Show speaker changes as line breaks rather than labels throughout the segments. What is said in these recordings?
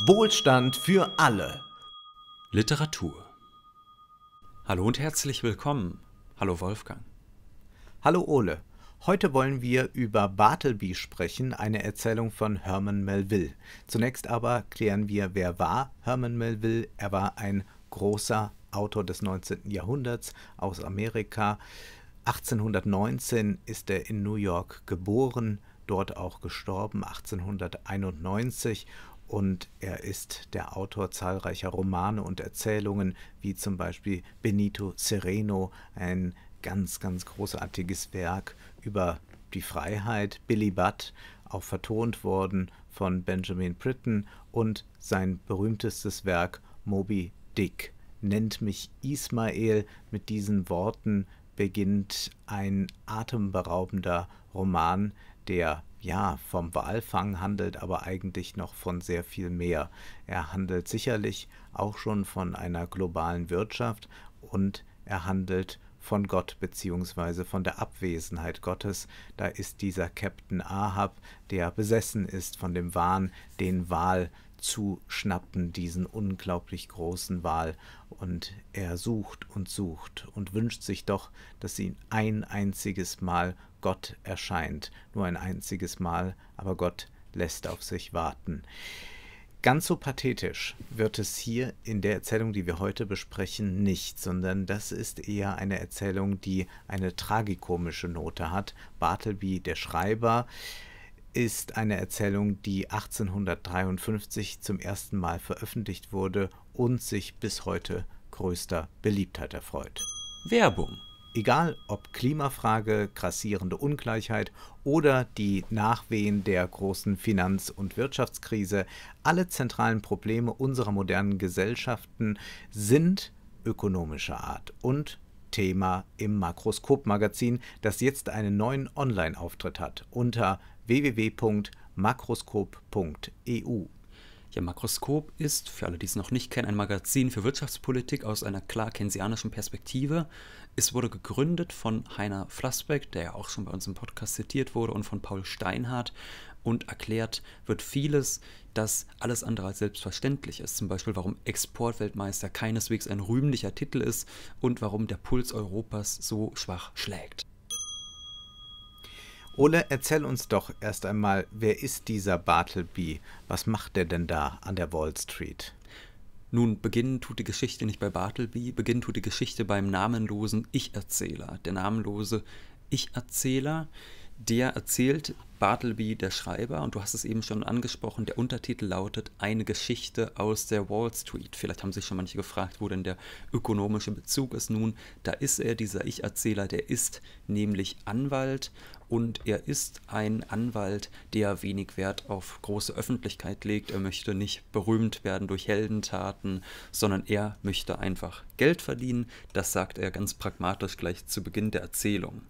Wohlstand für alle.
Literatur. Hallo und herzlich willkommen. Hallo Wolfgang. Hallo Ole. Heute wollen wir über Bartleby sprechen, eine Erzählung von Herman Melville. Zunächst aber klären wir, wer war Herman Melville. Er war ein großer Autor des 19. Jahrhunderts aus Amerika. 1819 ist er in New York geboren, dort auch gestorben, 1891 und er ist der Autor zahlreicher Romane und Erzählungen, wie zum Beispiel Benito Sereno, ein ganz, ganz großartiges Werk über die Freiheit, Billy Budd, auch vertont worden von Benjamin Britten und sein berühmtestes Werk Moby Dick. Nennt mich Ismael. Mit diesen Worten beginnt ein atemberaubender Roman, der ja, vom Walfang handelt, aber eigentlich noch von sehr viel mehr. Er handelt sicherlich auch schon von einer globalen Wirtschaft und er handelt von Gott beziehungsweise von der Abwesenheit Gottes. Da ist dieser Captain Ahab, der besessen ist von dem Wahn, den Wal zu schnappen, diesen unglaublich großen Wal. Und er sucht und sucht und wünscht sich doch, dass ihn ein einziges Mal Gott erscheint. Nur ein einziges Mal, aber Gott lässt auf sich warten. Ganz so pathetisch wird es hier in der Erzählung, die wir heute besprechen, nicht, sondern das ist eher eine Erzählung, die eine tragikomische Note hat. Bartleby, der Schreiber, ist eine Erzählung, die 1853 zum ersten Mal veröffentlicht wurde und sich bis heute größter Beliebtheit erfreut. Werbung Egal ob Klimafrage, grassierende Ungleichheit oder die Nachwehen der großen Finanz- und Wirtschaftskrise, alle zentralen Probleme unserer modernen Gesellschaften sind ökonomischer Art und Thema im Makroskop-Magazin, das jetzt einen neuen Online-Auftritt hat unter www.makroskop.eu. Ja, Makroskop ist, für alle, die es noch nicht kennen, ein
Magazin für Wirtschaftspolitik aus einer klar keynesianischen Perspektive es wurde gegründet von Heiner Flassbeck, der ja auch schon bei uns im Podcast zitiert wurde, und von Paul Steinhardt. Und erklärt wird vieles, das alles andere als selbstverständlich ist. Zum Beispiel, warum Exportweltmeister keineswegs ein rühmlicher Titel ist und warum der Puls Europas so schwach schlägt.
Ole, erzähl uns doch erst einmal, wer ist dieser Bartleby? Was macht der denn da an der Wall Street? Nun,
beginnen tut die Geschichte nicht bei Bartleby, beginnen tut die Geschichte beim namenlosen Ich-Erzähler. Der namenlose Ich-Erzähler der erzählt Bartleby, der Schreiber, und du hast es eben schon angesprochen, der Untertitel lautet Eine Geschichte aus der Wall Street. Vielleicht haben sich schon manche gefragt, wo denn der ökonomische Bezug ist. Nun, da ist er, dieser Ich-Erzähler, der ist nämlich Anwalt und er ist ein Anwalt, der wenig Wert auf große Öffentlichkeit legt. Er möchte nicht berühmt werden durch Heldentaten, sondern er möchte einfach Geld verdienen. Das sagt er ganz pragmatisch gleich zu Beginn der Erzählung.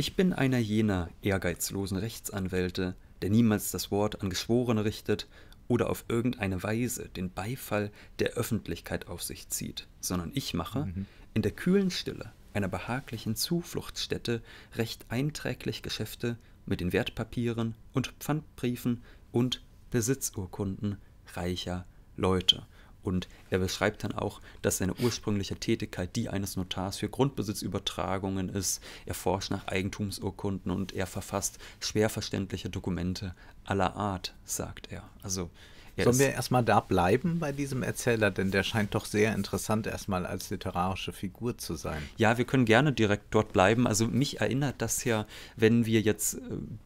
Ich bin einer jener ehrgeizlosen Rechtsanwälte, der niemals das Wort an Geschworene richtet oder auf irgendeine Weise den Beifall der Öffentlichkeit auf sich zieht, sondern ich mache mhm. in der kühlen Stille einer behaglichen Zufluchtsstätte recht einträglich Geschäfte mit den Wertpapieren und Pfandbriefen und Besitzurkunden reicher Leute. Und er beschreibt dann auch, dass seine ursprüngliche Tätigkeit die eines Notars für Grundbesitzübertragungen ist. Er forscht nach Eigentumsurkunden und er verfasst schwer verständliche Dokumente
aller Art, sagt er. Also Yes. Sollen wir erstmal da bleiben bei diesem Erzähler, denn der scheint doch sehr interessant erstmal als literarische Figur zu sein.
Ja, wir können gerne direkt dort bleiben. Also mich erinnert das ja, wenn wir jetzt äh,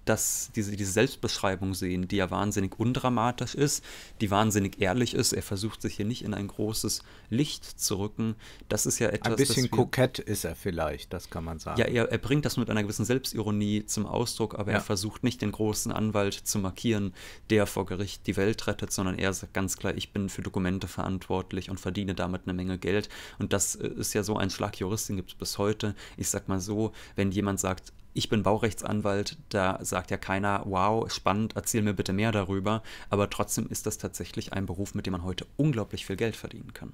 das, diese, diese Selbstbeschreibung sehen, die ja wahnsinnig undramatisch ist, die wahnsinnig ehrlich ist. Er versucht sich hier nicht in ein großes Licht zu rücken. Das ist ja etwas. Ein bisschen wir,
kokett ist er vielleicht, das kann man sagen. Ja,
er, er bringt das mit einer gewissen Selbstironie zum Ausdruck, aber ja. er versucht nicht den großen Anwalt zu markieren, der vor Gericht die Welt rettet, sondern sondern er sagt ganz klar, ich bin für Dokumente verantwortlich und verdiene damit eine Menge Geld. Und das äh, ist ja so ein Schlag Juristin gibt es bis heute. Ich sag mal so, wenn jemand sagt, ich bin Baurechtsanwalt, da sagt ja keiner, wow, spannend, erzähl mir bitte mehr darüber. Aber trotzdem ist das tatsächlich ein Beruf, mit dem man heute unglaublich viel Geld verdienen
kann.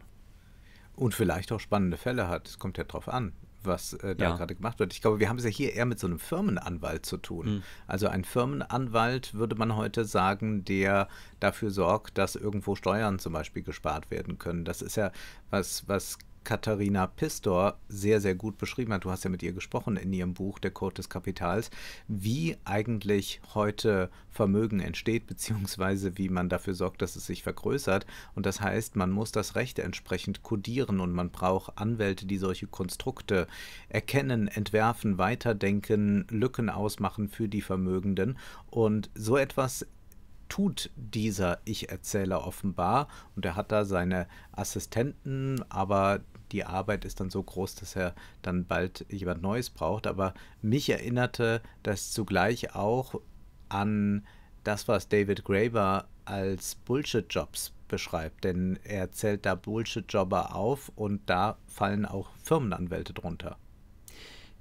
Und vielleicht auch spannende Fälle hat. Es kommt ja drauf an was äh, da ja. gerade gemacht wird. Ich glaube, wir haben es ja hier eher mit so einem Firmenanwalt zu tun. Mhm. Also ein Firmenanwalt würde man heute sagen, der dafür sorgt, dass irgendwo Steuern zum Beispiel gespart werden können. Das ist ja was, was Katharina Pistor sehr, sehr gut beschrieben hat. Du hast ja mit ihr gesprochen in ihrem Buch Der Code des Kapitals, wie eigentlich heute Vermögen entsteht, beziehungsweise wie man dafür sorgt, dass es sich vergrößert. Und das heißt, man muss das Recht entsprechend kodieren und man braucht Anwälte, die solche Konstrukte erkennen, entwerfen, weiterdenken, Lücken ausmachen für die Vermögenden. Und so etwas tut dieser Ich-Erzähler offenbar und er hat da seine Assistenten, aber die Arbeit ist dann so groß, dass er dann bald jemand Neues braucht. Aber mich erinnerte das zugleich auch an das, was David Graeber als Bullshit-Jobs beschreibt, denn er zählt da Bullshit-Jobber auf und da fallen auch Firmenanwälte drunter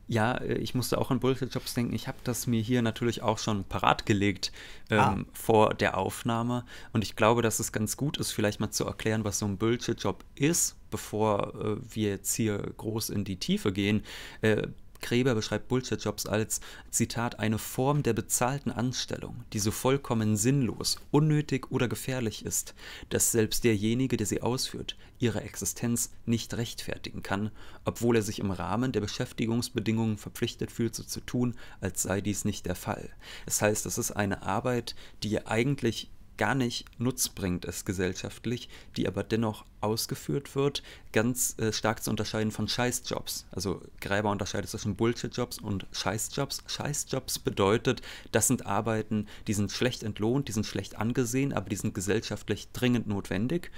ja, äh, ich musste auch an Bullshit Jobs denken. Ich habe das mir hier natürlich auch schon parat gelegt ähm, ah. vor der Aufnahme. Und ich glaube, dass es ganz gut ist, vielleicht mal zu erklären, was so ein Bullshit Job ist, bevor äh, wir jetzt hier groß in die Tiefe gehen. Äh, Kreber beschreibt Bullshit-Jobs als, Zitat, eine Form der bezahlten Anstellung, die so vollkommen sinnlos, unnötig oder gefährlich ist, dass selbst derjenige, der sie ausführt, ihre Existenz nicht rechtfertigen kann, obwohl er sich im Rahmen der Beschäftigungsbedingungen verpflichtet fühlt, so zu tun, als sei dies nicht der Fall. Es das heißt, es ist eine Arbeit, die eigentlich gar nicht nutzbringend ist gesellschaftlich, die aber dennoch ausgeführt wird, ganz äh, stark zu unterscheiden von Scheißjobs. Also Gräber unterscheidet zwischen Bullshitjobs und Scheißjobs. Scheißjobs bedeutet, das sind Arbeiten, die sind schlecht
entlohnt, die sind schlecht angesehen, aber die sind gesellschaftlich dringend notwendig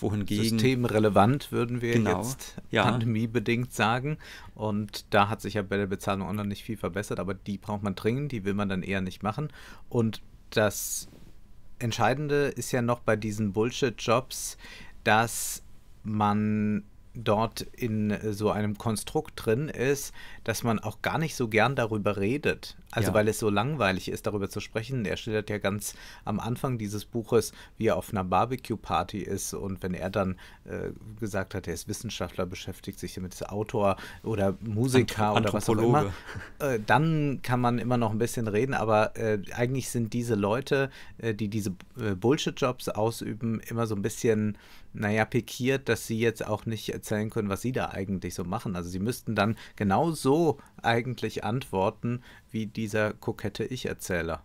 wohingegen. Systemrelevant, würden wir genau, jetzt ja. pandemiebedingt sagen. Und da hat sich ja bei der Bezahlung auch noch nicht viel verbessert, aber die braucht man dringend, die will man dann eher nicht machen. Und das Entscheidende ist ja noch bei diesen Bullshit-Jobs, dass man dort in so einem Konstrukt drin ist, dass man auch gar nicht so gern darüber redet. Also ja. weil es so langweilig ist, darüber zu sprechen. Er schildert ja ganz am Anfang dieses Buches, wie er auf einer Barbecue-Party ist und wenn er dann äh, gesagt hat, er ist Wissenschaftler, beschäftigt sich damit, ist Autor oder Musiker Anth oder was auch immer, äh, dann kann man immer noch ein bisschen reden, aber äh, eigentlich sind diese Leute, äh, die diese äh, Bullshit-Jobs ausüben, immer so ein bisschen, naja, pikiert, dass sie jetzt auch nicht erzählen können, was sie da eigentlich so machen. Also sie müssten dann genau so eigentlich antworten, wie dieser kokette Ich-Erzähler.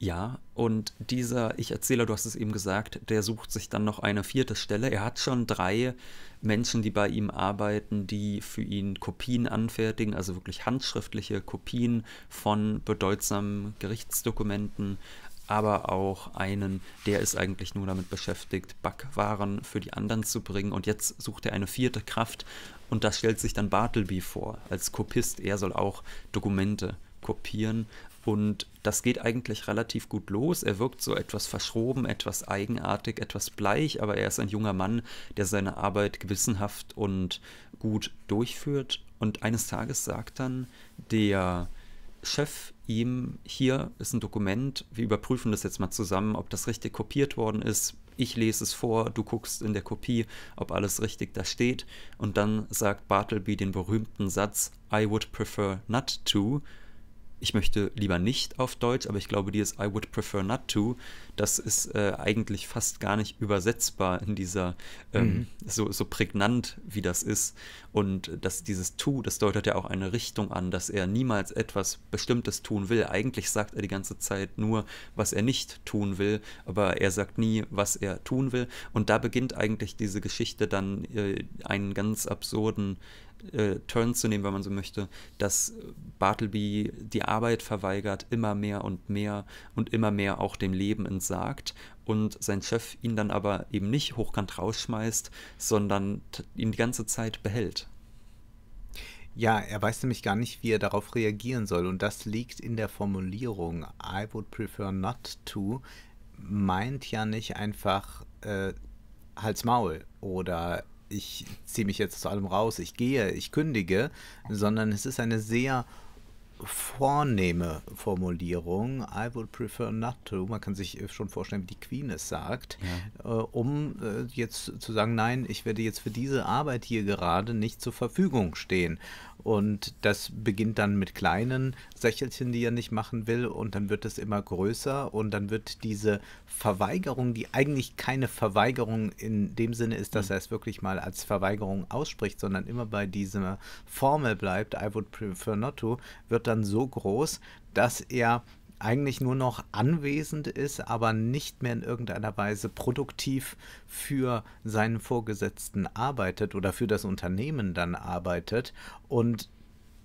Ja,
und dieser Ich-Erzähler, du hast es eben gesagt, der sucht sich dann noch eine vierte Stelle. Er hat schon drei Menschen, die bei ihm arbeiten, die für ihn Kopien anfertigen, also wirklich handschriftliche Kopien von bedeutsamen Gerichtsdokumenten, aber auch einen, der ist eigentlich nur damit beschäftigt, Backwaren für die anderen zu bringen. Und jetzt sucht er eine vierte Kraft und da stellt sich dann Bartleby vor als Kopist. Er soll auch Dokumente kopieren. Und das geht eigentlich relativ gut los. Er wirkt so etwas verschroben, etwas eigenartig, etwas bleich, aber er ist ein junger Mann, der seine Arbeit gewissenhaft und gut durchführt. Und eines Tages sagt dann der Chef ihm, hier ist ein Dokument, wir überprüfen das jetzt mal zusammen, ob das richtig kopiert worden ist, ich lese es vor, du guckst in der Kopie, ob alles richtig da steht. Und dann sagt Bartleby den berühmten Satz, I would prefer not to ich möchte lieber nicht auf Deutsch, aber ich glaube, dieses I would prefer not to, das ist äh, eigentlich fast gar nicht übersetzbar in dieser, ähm, mhm. so, so prägnant wie das ist. Und dass dieses to, das deutet ja auch eine Richtung an, dass er niemals etwas Bestimmtes tun will. Eigentlich sagt er die ganze Zeit nur, was er nicht tun will, aber er sagt nie, was er tun will. Und da beginnt eigentlich diese Geschichte dann äh, einen ganz absurden äh, Turn zu nehmen, wenn man so möchte, dass Bartleby die Arbeit verweigert, immer mehr und mehr und immer mehr auch dem Leben entsagt und sein Chef ihn dann aber eben nicht hochkant rausschmeißt,
sondern ihn die ganze Zeit behält. Ja, er weiß nämlich gar nicht, wie er darauf reagieren soll. Und das liegt in der Formulierung I would prefer not to, meint ja nicht einfach äh, Hals Maul oder ich ziehe mich jetzt zu allem raus, ich gehe, ich kündige, sondern es ist eine sehr vornehme Formulierung, I would prefer not to, man kann sich äh, schon vorstellen, wie die Queen es sagt, ja. äh, um äh, jetzt zu sagen, nein, ich werde jetzt für diese Arbeit hier gerade nicht zur Verfügung stehen. Und das beginnt dann mit kleinen Sächelchen, die er nicht machen will, und dann wird es immer größer und dann wird diese Verweigerung, die eigentlich keine Verweigerung in dem Sinne ist, dass mhm. er es wirklich mal als Verweigerung ausspricht, sondern immer bei dieser Formel bleibt, I would prefer not to, wird dann dann so groß, dass er eigentlich nur noch anwesend ist, aber nicht mehr in irgendeiner Weise produktiv für seinen Vorgesetzten arbeitet oder für das Unternehmen dann arbeitet. Und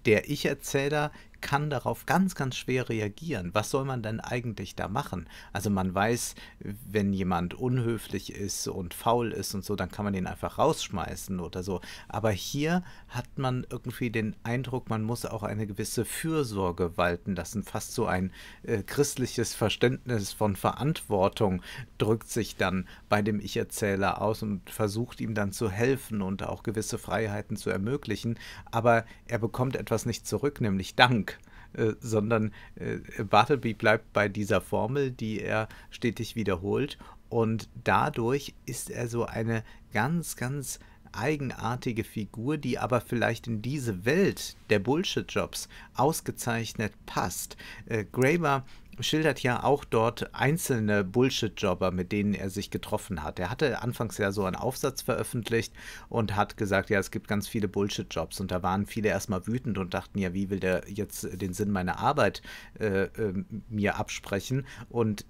der Ich-Erzähler kann darauf ganz, ganz schwer reagieren. Was soll man denn eigentlich da machen? Also man weiß, wenn jemand unhöflich ist und faul ist und so, dann kann man den einfach rausschmeißen oder so. Aber hier hat man irgendwie den Eindruck, man muss auch eine gewisse Fürsorge walten lassen. Fast so ein äh, christliches Verständnis von Verantwortung drückt sich dann bei dem Ich-Erzähler aus und versucht ihm dann zu helfen und auch gewisse Freiheiten zu ermöglichen. Aber er bekommt etwas nicht zurück, nämlich Dank. Äh, sondern äh, Bartleby bleibt bei dieser Formel, die er stetig wiederholt. Und dadurch ist er so eine ganz, ganz eigenartige Figur, die aber vielleicht in diese Welt der Bullshit-Jobs ausgezeichnet passt. Äh, Graeber schildert ja auch dort einzelne Bullshit-Jobber, mit denen er sich getroffen hat. Er hatte anfangs ja so einen Aufsatz veröffentlicht und hat gesagt, ja, es gibt ganz viele Bullshit-Jobs. Und da waren viele erstmal wütend und dachten, ja, wie will der jetzt den Sinn meiner Arbeit äh, ähm, mir absprechen? Und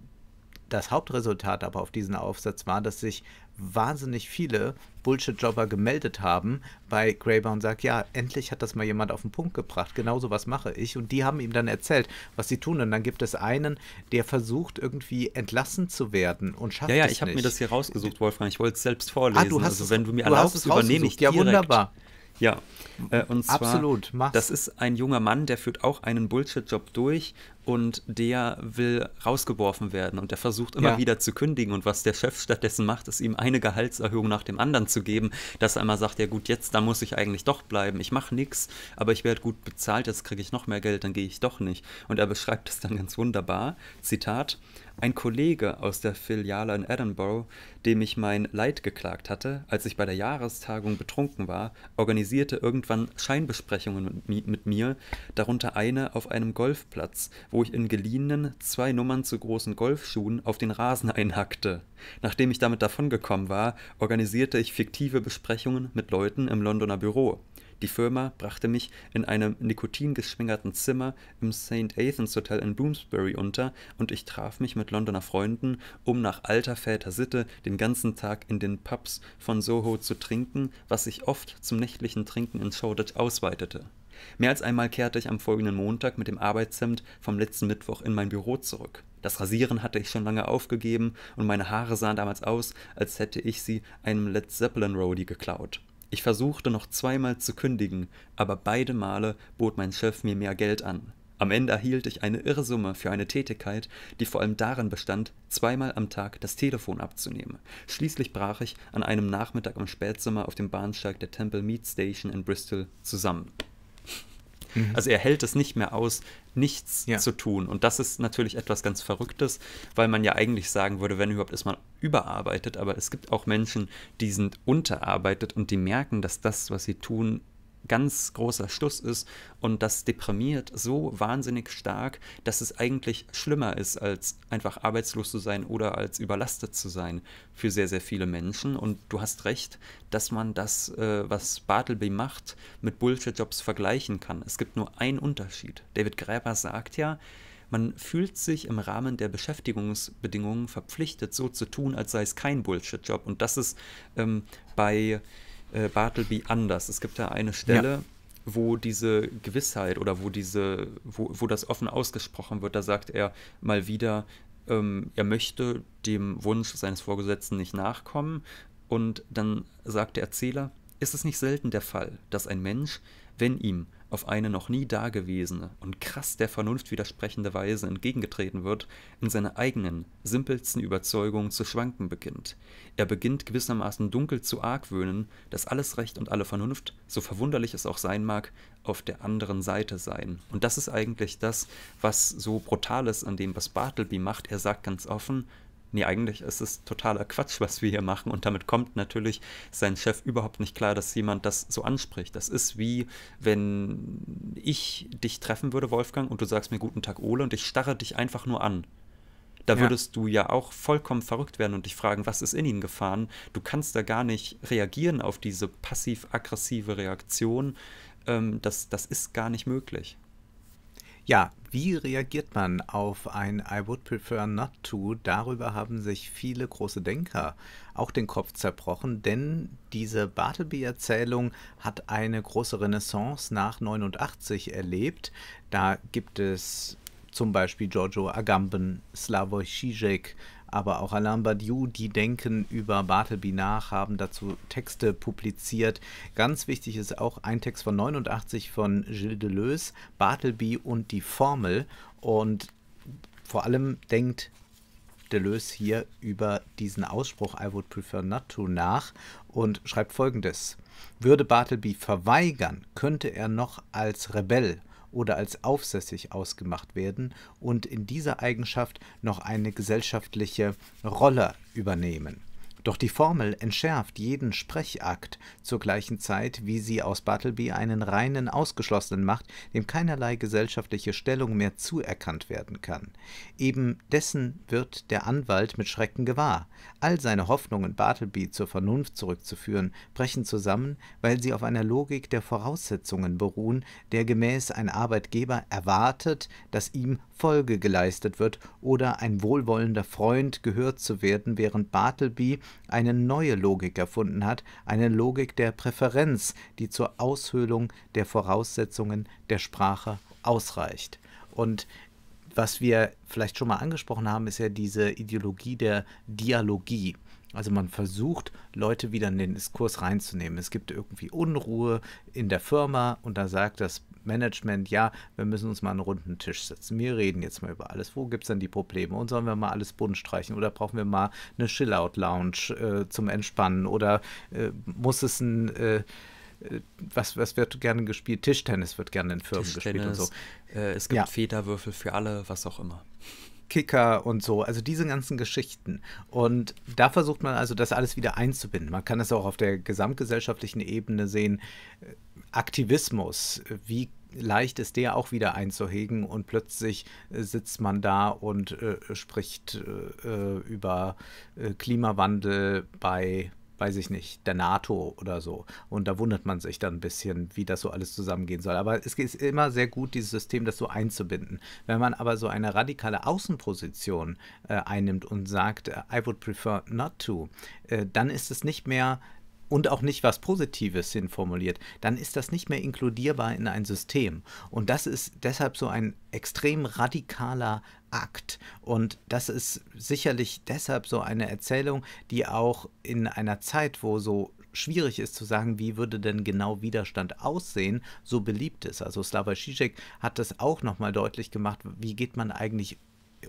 das Hauptresultat aber auf diesen Aufsatz war, dass sich wahnsinnig viele Bullshit-Jobber gemeldet haben bei Graeber und sagt, ja, endlich hat das mal jemand auf den Punkt gebracht, genau so was mache ich. Und die haben ihm dann erzählt, was sie tun. Und dann gibt es einen, der versucht, irgendwie entlassen zu werden und schafft es nicht. Ja, ja, ich habe mir das hier rausgesucht, Wolfgang. Ich wollte es selbst vorlesen. Ah, du also hast also, es, wenn du mir du erlaubst, übernehme ich direkt. Ja, wunderbar. Ja, äh, und zwar, Absolut, das
ist ein junger Mann, der führt auch einen Bullshit-Job durch und der will rausgeworfen werden und der versucht immer ja. wieder zu kündigen und was der Chef stattdessen macht, ist ihm eine Gehaltserhöhung nach dem anderen zu geben, dass er einmal sagt, ja gut, jetzt, da muss ich eigentlich doch bleiben, ich mache nichts, aber ich werde gut bezahlt, jetzt kriege ich noch mehr Geld, dann gehe ich doch nicht. Und er beschreibt das dann ganz wunderbar, Zitat, ein Kollege aus der Filiale in Edinburgh, dem ich mein Leid geklagt hatte, als ich bei der Jahrestagung betrunken war, organisierte irgendwann Scheinbesprechungen mit, mir, darunter eine auf einem Golfplatz, wo ich in geliehenen, zwei Nummern zu großen Golfschuhen auf den Rasen einhackte. Nachdem ich damit davongekommen war, organisierte ich fiktive Besprechungen mit Leuten im Londoner Büro. Die Firma brachte mich in einem nikotingeschwängerten Zimmer im St. Athens Hotel in Bloomsbury unter und ich traf mich mit Londoner Freunden, um nach alter Väter Sitte den ganzen Tag in den Pubs von Soho zu trinken, was sich oft zum nächtlichen Trinken in Shoreditch ausweitete. Mehr als einmal kehrte ich am folgenden Montag mit dem Arbeitshemd vom letzten Mittwoch in mein Büro zurück. Das Rasieren hatte ich schon lange aufgegeben und meine Haare sahen damals aus, als hätte ich sie einem Led Zeppelin Roadie geklaut. Ich versuchte noch zweimal zu kündigen, aber beide Male bot mein Chef mir mehr Geld an. Am Ende erhielt ich eine Irrsumme für eine Tätigkeit, die vor allem darin bestand, zweimal am Tag das Telefon abzunehmen. Schließlich brach ich an einem Nachmittag im Spätsommer auf dem Bahnsteig der Temple Meat Station in Bristol zusammen. Mhm. Also er hält es nicht mehr aus, nichts ja. zu tun. Und das ist natürlich etwas ganz Verrücktes, weil man ja eigentlich sagen würde, wenn überhaupt ist man überarbeitet, aber es gibt auch Menschen, die sind unterarbeitet und die merken, dass das, was sie tun, ganz großer Schluss ist und das deprimiert so wahnsinnig stark, dass es eigentlich schlimmer ist, als einfach arbeitslos zu sein oder als überlastet zu sein für sehr, sehr viele Menschen. Und du hast recht, dass man das, äh, was Bartleby macht, mit Bullshit-Jobs vergleichen kann. Es gibt nur einen Unterschied. David Gräber sagt ja, man fühlt sich im Rahmen der Beschäftigungsbedingungen verpflichtet, so zu tun, als sei es kein Bullshit-Job. Und das ist ähm, bei äh, Bartleby anders. Es gibt da eine Stelle, ja. wo diese Gewissheit oder wo diese, wo, wo das offen ausgesprochen wird, da sagt er mal wieder, ähm, er möchte dem Wunsch seines Vorgesetzten nicht nachkommen. Und dann sagt der Erzähler, ist es nicht selten der Fall, dass ein Mensch, wenn ihm auf eine noch nie dagewesene und krass der Vernunft widersprechende Weise entgegengetreten wird, in seiner eigenen, simpelsten Überzeugung zu schwanken beginnt. Er beginnt gewissermaßen dunkel zu argwöhnen, dass alles Recht und alle Vernunft, so verwunderlich es auch sein mag, auf der anderen Seite seien. Und das ist eigentlich das, was so brutal ist an dem, was Bartleby macht. Er sagt ganz offen, nee, eigentlich ist es totaler Quatsch, was wir hier machen. Und damit kommt natürlich sein Chef überhaupt nicht klar, dass jemand das so anspricht. Das ist wie, wenn ich dich treffen würde, Wolfgang, und du sagst mir guten Tag, Ole, und ich starre dich einfach nur an. Da ja. würdest du ja auch vollkommen verrückt werden und dich fragen, was ist in ihn gefahren? Du kannst da gar nicht reagieren auf diese passiv-aggressive Reaktion. Ähm, das, das ist gar nicht möglich.
Ja, wie reagiert man auf ein I would prefer not to? Darüber haben sich viele große Denker auch den Kopf zerbrochen, denn diese Bartleby-Erzählung hat eine große Renaissance nach 89 erlebt. Da gibt es zum Beispiel Giorgio Agamben, Slavoj Žižek, aber auch Alain Badiou, die denken über Bartleby nach, haben dazu Texte publiziert. Ganz wichtig ist auch ein Text von 89 von Gilles Deleuze, Bartleby und die Formel. Und vor allem denkt Deleuze hier über diesen Ausspruch I would prefer not to nach und schreibt folgendes. Würde Bartleby verweigern, könnte er noch als Rebell oder als aufsässig ausgemacht werden und in dieser Eigenschaft noch eine gesellschaftliche Rolle übernehmen. Doch die Formel entschärft jeden Sprechakt zur gleichen Zeit, wie sie aus Bartleby einen reinen Ausgeschlossenen macht, dem keinerlei gesellschaftliche Stellung mehr zuerkannt werden kann. Eben dessen wird der Anwalt mit Schrecken gewahr. All seine Hoffnungen, Bartleby zur Vernunft zurückzuführen, brechen zusammen, weil sie auf einer Logik der Voraussetzungen beruhen, der gemäß ein Arbeitgeber erwartet, dass ihm Folge geleistet wird oder ein wohlwollender Freund gehört zu werden, während Bartleby eine neue Logik erfunden hat, eine Logik der Präferenz, die zur Aushöhlung der Voraussetzungen der Sprache ausreicht. Und was wir vielleicht schon mal angesprochen haben, ist ja diese Ideologie der Dialogie. Also man versucht, Leute wieder in den Diskurs reinzunehmen. Es gibt irgendwie Unruhe in der Firma und da sagt das Management, ja, wir müssen uns mal an einen runden Tisch setzen. Wir reden jetzt mal über alles. Wo gibt es denn die Probleme? Und sollen wir mal alles bunt streichen? Oder brauchen wir mal eine Chill-Out-Lounge äh, zum Entspannen? Oder äh, muss es ein... Äh, äh was, was wird gerne gespielt? Tischtennis wird gerne in Firmen gespielt und so. Äh, es gibt ja. Federwürfel für alle, was auch immer. Kicker und so, also diese ganzen Geschichten. Und da versucht man also, das alles wieder einzubinden. Man kann es auch auf der gesamtgesellschaftlichen Ebene sehen. Aktivismus, wie leicht ist der auch wieder einzuhegen und plötzlich äh, sitzt man da und äh, spricht äh, äh über äh, Klimawandel bei weiß ich nicht, der NATO oder so. Und da wundert man sich dann ein bisschen, wie das so alles zusammengehen soll. Aber es ist immer sehr gut, dieses System das so einzubinden. Wenn man aber so eine radikale Außenposition äh, einnimmt und sagt, I would prefer not to, äh, dann ist es nicht mehr und auch nicht was Positives hinformuliert, dann ist das nicht mehr inkludierbar in ein System. Und das ist deshalb so ein extrem radikaler Akt. Und das ist sicherlich deshalb so eine Erzählung, die auch in einer Zeit, wo so schwierig ist zu sagen, wie würde denn genau Widerstand aussehen, so beliebt ist. Also Slava Žižek hat das auch nochmal deutlich gemacht, wie geht man eigentlich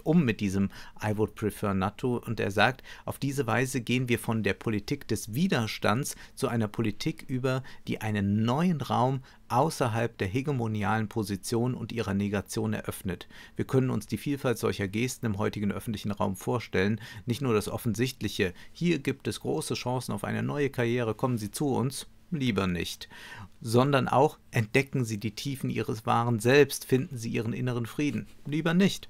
um mit diesem I would prefer NATO und er sagt, auf diese Weise gehen wir von der Politik des Widerstands zu einer Politik über, die einen neuen Raum außerhalb der hegemonialen Position und ihrer Negation eröffnet. Wir können uns die Vielfalt solcher Gesten im heutigen öffentlichen Raum vorstellen, nicht nur das Offensichtliche, hier gibt es große Chancen auf eine neue Karriere, kommen Sie zu uns, Lieber nicht. Sondern auch entdecken Sie die Tiefen Ihres wahren Selbst, finden Sie Ihren inneren Frieden. Lieber nicht.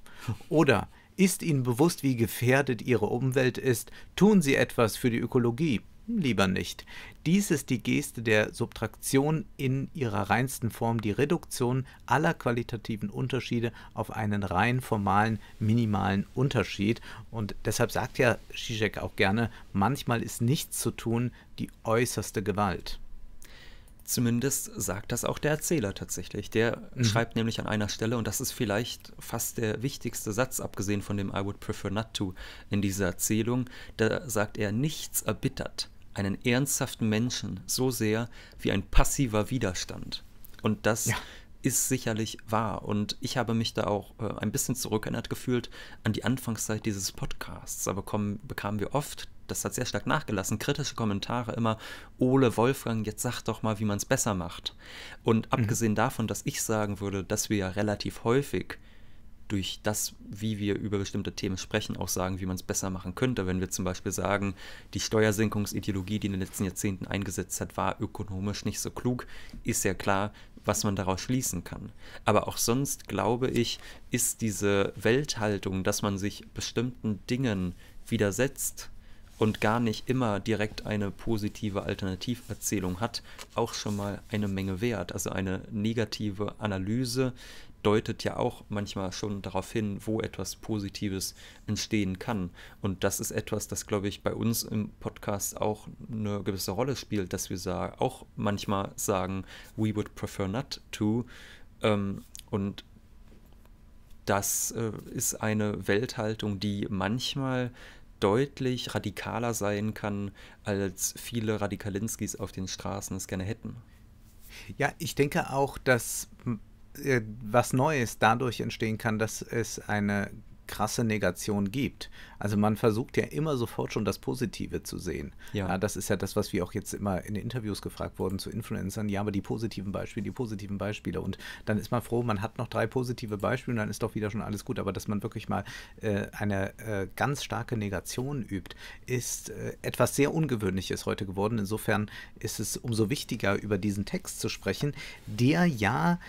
Oder ist Ihnen bewusst, wie gefährdet Ihre Umwelt ist? Tun Sie etwas für die Ökologie? Lieber nicht. Dies ist die Geste der Subtraktion in ihrer reinsten Form, die Reduktion aller qualitativen Unterschiede auf einen rein formalen, minimalen Unterschied. Und deshalb sagt ja Zizek auch gerne, manchmal ist nichts zu tun die äußerste Gewalt. Zumindest sagt das auch der Erzähler tatsächlich. Der mhm. schreibt
nämlich an einer Stelle, und das ist vielleicht fast der wichtigste Satz, abgesehen von dem I would prefer not to in dieser Erzählung, da sagt er, nichts erbittert einen ernsthaften Menschen so sehr wie ein passiver Widerstand. Und das ja. ist sicherlich wahr. Und ich habe mich da auch äh, ein bisschen zurückerinnert gefühlt an die Anfangszeit dieses Podcasts. Aber kommen, bekamen wir oft das hat sehr stark nachgelassen, kritische Kommentare immer, Ole, Wolfgang, jetzt sag doch mal, wie man es besser macht. Und mhm. abgesehen davon, dass ich sagen würde, dass wir ja relativ häufig durch das, wie wir über bestimmte Themen sprechen, auch sagen, wie man es besser machen könnte. Wenn wir zum Beispiel sagen, die Steuersenkungsideologie, die in den letzten Jahrzehnten eingesetzt hat, war ökonomisch nicht so klug, ist ja klar, was man daraus schließen kann. Aber auch sonst, glaube ich, ist diese Welthaltung, dass man sich bestimmten Dingen widersetzt, und gar nicht immer direkt eine positive Alternativerzählung hat, auch schon mal eine Menge wert. Also eine negative Analyse deutet ja auch manchmal schon darauf hin, wo etwas Positives entstehen kann. Und das ist etwas, das, glaube ich, bei uns im Podcast auch eine gewisse Rolle spielt, dass wir auch manchmal sagen, we would prefer not to. Ähm, und das äh, ist eine Welthaltung, die manchmal deutlich radikaler sein kann, als viele Radikalinskis auf
den Straßen es gerne hätten. Ja, ich denke auch, dass äh, was Neues dadurch entstehen kann, dass es eine krasse Negation gibt. Also man versucht ja immer sofort schon das Positive zu sehen. Ja. ja. das ist ja das, was wir auch jetzt immer in Interviews gefragt wurden zu Influencern. Ja, aber die positiven Beispiele, die positiven Beispiele. Und dann ist man froh, man hat noch drei positive Beispiele und dann ist doch wieder schon alles gut. Aber dass man wirklich mal äh, eine äh, ganz starke Negation übt, ist äh, etwas sehr Ungewöhnliches heute geworden. Insofern ist es umso wichtiger, über diesen Text zu sprechen, der ja.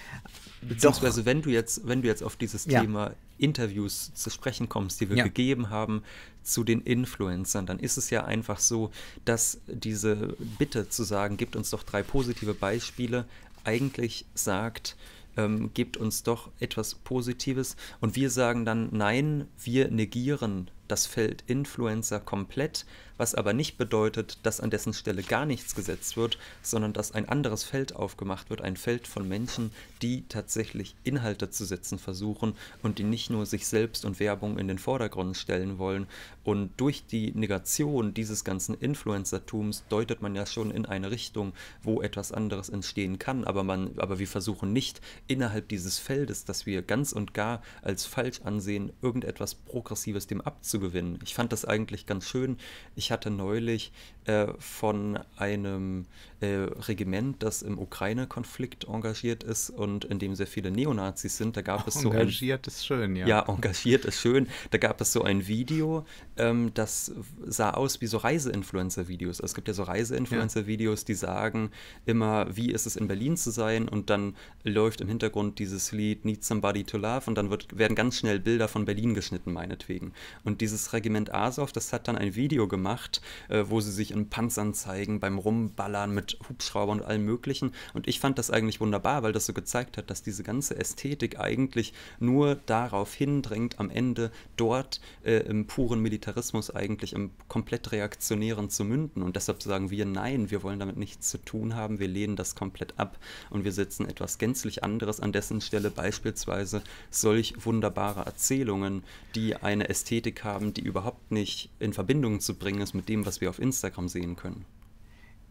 Beziehungsweise,
doch, wenn du jetzt, wenn du jetzt auf dieses ja. Thema Interviews zu sprechen kommst, die wir ja. gegeben haben zu den Influencern, dann ist es ja einfach so, dass diese Bitte zu sagen, gibt uns doch drei positive Beispiele, eigentlich sagt, ähm, gebt uns doch etwas Positives. Und wir sagen dann, nein, wir negieren das Feld Influencer komplett, was aber nicht bedeutet, dass an dessen Stelle gar nichts gesetzt wird, sondern dass ein anderes Feld aufgemacht wird, ein Feld von Menschen, die tatsächlich Inhalte zu setzen versuchen und die nicht nur sich selbst und Werbung in den Vordergrund stellen wollen. Und durch die Negation dieses ganzen Influencertums deutet man ja schon in eine Richtung, wo etwas anderes entstehen kann, aber, man, aber wir versuchen nicht innerhalb dieses Feldes, das wir ganz und gar als falsch ansehen, irgendetwas Progressives dem abzugewinnen. Ich fand das eigentlich ganz schön. Ich hatte neulich äh, von einem äh, Regiment, das im Ukraine-Konflikt engagiert ist und in dem sehr viele Neonazis sind. Da gab es engagiert so engagiert
ist schön, ja. Ja,
engagiert ist schön. Da gab es so ein Video, ähm, das sah aus wie so Reiseinfluencer-Videos. Also es gibt ja so Reiseinfluencer-Videos, die sagen immer, wie ist es in Berlin zu sein? Und dann läuft im Hintergrund dieses Lied Need Somebody to Love und dann wird, werden ganz schnell Bilder von Berlin geschnitten, meinetwegen. Und dieses Regiment Azov, das hat dann ein Video gemacht, äh, wo sie sich in Panzern zeigen, beim Rumballern mit Hubschrauber und allem Möglichen. Und ich fand das eigentlich wunderbar, weil das so gezeigt hat, dass diese ganze Ästhetik eigentlich nur darauf hindrängt, am Ende dort äh, im puren Militarismus eigentlich im komplett reaktionären zu münden. Und deshalb sagen wir, nein, wir wollen damit nichts zu tun haben, wir lehnen das komplett ab und wir setzen etwas gänzlich anderes an dessen Stelle, beispielsweise solch wunderbare Erzählungen, die eine Ästhetik haben, die überhaupt
nicht in Verbindung zu bringen ist mit dem, was wir auf Instagram sehen können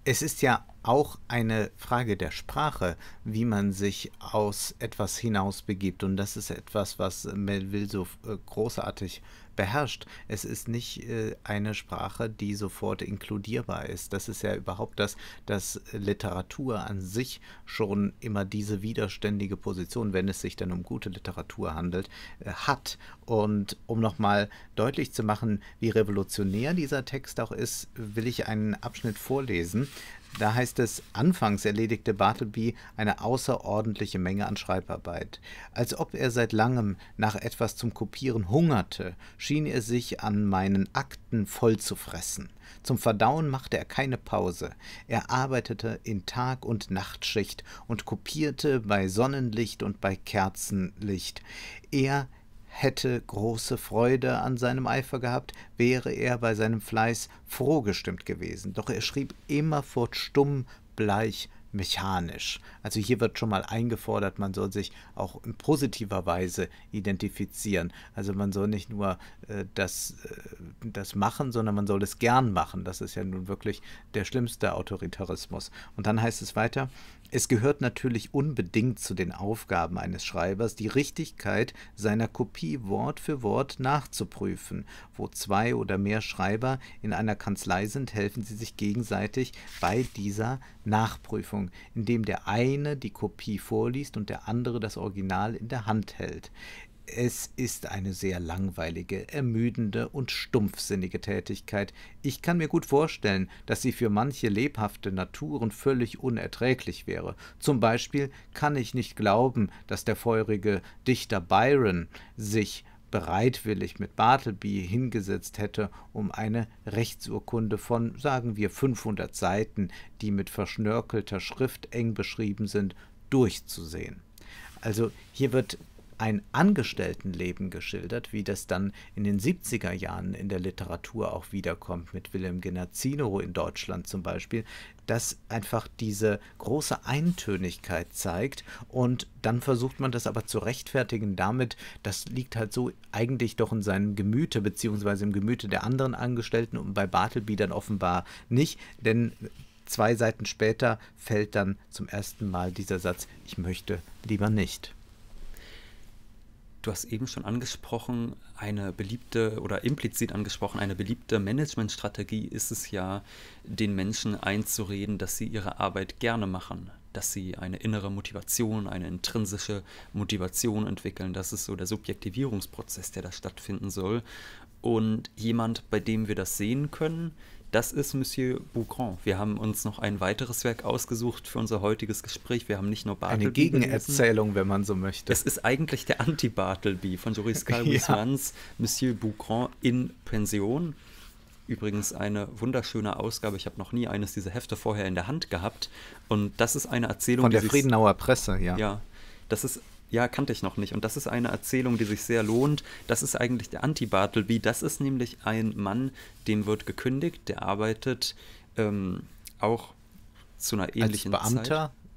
es ist ja auch eine Frage der Sprache, wie man sich aus etwas hinaus begibt. Und das ist etwas, was Melville so äh, großartig beherrscht. Es ist nicht äh, eine Sprache, die sofort inkludierbar ist. Das ist ja überhaupt das, dass Literatur an sich schon immer diese widerständige Position, wenn es sich dann um gute Literatur handelt, äh, hat. Und um nochmal deutlich zu machen, wie revolutionär dieser Text auch ist, will ich einen Abschnitt vorlesen, da heißt es, anfangs erledigte Bartleby eine außerordentliche Menge an Schreibarbeit. Als ob er seit langem nach etwas zum Kopieren hungerte, schien er sich an meinen Akten vollzufressen. Zum Verdauen machte er keine Pause. Er arbeitete in Tag- und Nachtschicht und kopierte bei Sonnenlicht und bei Kerzenlicht. Er hätte große Freude an seinem Eifer gehabt, wäre er bei seinem Fleiß froh gestimmt gewesen. Doch er schrieb immerfort stumm, bleich, mechanisch. Also hier wird schon mal eingefordert, man soll sich auch in positiver Weise identifizieren. Also man soll nicht nur äh, das, äh, das machen, sondern man soll es gern machen. Das ist ja nun wirklich der schlimmste Autoritarismus. Und dann heißt es weiter, es gehört natürlich unbedingt zu den Aufgaben eines Schreibers, die Richtigkeit seiner Kopie Wort für Wort nachzuprüfen. Wo zwei oder mehr Schreiber in einer Kanzlei sind, helfen sie sich gegenseitig bei dieser Nachprüfung, indem der eine die Kopie vorliest und der andere das Original in der Hand hält. Es ist eine sehr langweilige, ermüdende und stumpfsinnige Tätigkeit. Ich kann mir gut vorstellen, dass sie für manche lebhafte Naturen völlig unerträglich wäre. Zum Beispiel kann ich nicht glauben, dass der feurige Dichter Byron sich bereitwillig mit Bartleby hingesetzt hätte, um eine Rechtsurkunde von, sagen wir, 500 Seiten, die mit verschnörkelter Schrift eng beschrieben sind, durchzusehen. Also hier wird ein Angestelltenleben geschildert, wie das dann in den 70er Jahren in der Literatur auch wiederkommt, mit Wilhelm Genazzino in Deutschland zum Beispiel, das einfach diese große Eintönigkeit zeigt und dann versucht man das aber zu rechtfertigen damit, das liegt halt so eigentlich doch in seinem Gemüte beziehungsweise im Gemüte der anderen Angestellten und bei Bartleby dann offenbar nicht, denn zwei Seiten später fällt dann zum ersten Mal dieser Satz, ich möchte lieber nicht. Du hast eben schon angesprochen, eine beliebte oder implizit angesprochen,
eine beliebte Managementstrategie ist es ja, den Menschen einzureden, dass sie ihre Arbeit gerne machen, dass sie eine innere Motivation, eine intrinsische Motivation entwickeln. Das ist so der Subjektivierungsprozess, der da stattfinden soll. Und jemand, bei dem wir das sehen können, das ist Monsieur Bougrand. Wir haben uns noch ein weiteres Werk ausgesucht für unser heutiges Gespräch. Wir haben nicht nur Bartleby. Eine Gegenerzählung,
gelesen. wenn man so möchte. Es ist
eigentlich der Anti-Bartleby von Joris Karl Wiesmanns ja. Monsieur Bougrand in Pension. Übrigens eine wunderschöne Ausgabe. Ich habe noch nie eines dieser Hefte vorher in der Hand gehabt. Und das ist eine Erzählung. Von der Friedenauer Presse, ja. Ja. Das ist ja, kannte ich noch nicht. Und das ist eine Erzählung, die sich sehr lohnt. Das ist eigentlich der Anti-Bartleby. Das ist nämlich ein Mann, dem wird gekündigt, der arbeitet ähm, auch zu einer ähnlichen als Beamter,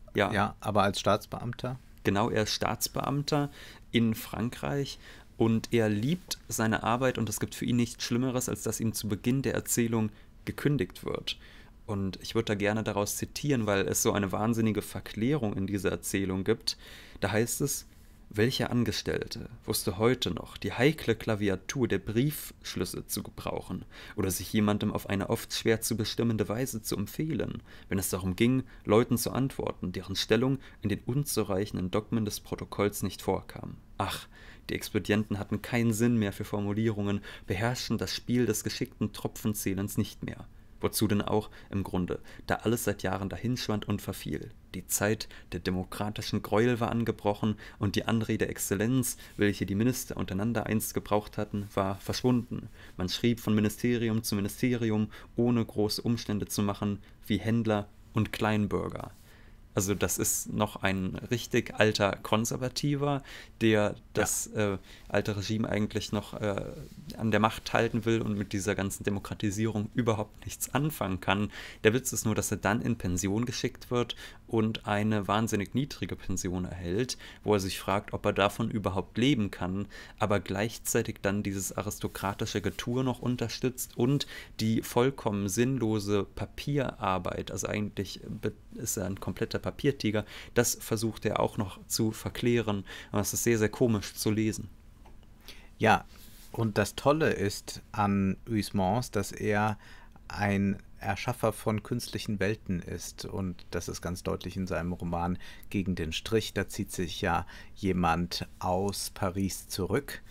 Zeit. Ja. ja, aber als Staatsbeamter. Genau, er ist Staatsbeamter in Frankreich und er liebt seine Arbeit und es gibt für ihn nichts Schlimmeres, als dass ihm zu Beginn der Erzählung gekündigt wird. Und ich würde da gerne daraus zitieren, weil es so eine wahnsinnige Verklärung in dieser Erzählung gibt. Da heißt es, welcher Angestellte wusste heute noch, die heikle Klaviatur der Briefschlüsse zu gebrauchen oder sich jemandem auf eine oft schwer zu bestimmende Weise zu empfehlen, wenn es darum ging, Leuten zu antworten, deren Stellung in den unzureichenden Dogmen des Protokolls nicht vorkam? Ach, die Expedienten hatten keinen Sinn mehr für Formulierungen, beherrschten das Spiel des geschickten Tropfenzählens nicht mehr. Wozu denn auch im Grunde, da alles seit Jahren dahinschwand und verfiel. Die Zeit der demokratischen Gräuel war angebrochen und die Anrede Exzellenz, welche die Minister untereinander einst gebraucht hatten, war verschwunden. Man schrieb von Ministerium zu Ministerium, ohne große Umstände zu machen, wie Händler und Kleinbürger. Also das ist noch ein richtig alter Konservativer, der das ja. äh, alte Regime eigentlich noch äh, an der Macht halten will und mit dieser ganzen Demokratisierung überhaupt nichts anfangen kann. Der Witz ist nur, dass er dann in Pension geschickt wird und eine wahnsinnig niedrige Pension erhält, wo er sich fragt, ob er davon überhaupt leben kann, aber gleichzeitig dann dieses aristokratische Getue noch unterstützt und die vollkommen sinnlose Papierarbeit, also eigentlich ist er ein kompletter Papiertiger, das versucht er auch noch zu verklären. Und es ist sehr,
sehr komisch zu lesen. Ja, und das Tolle ist an Uismans, dass er ein Erschaffer von künstlichen Welten ist. Und das ist ganz deutlich in seinem Roman Gegen den Strich. Da zieht sich ja jemand aus Paris zurück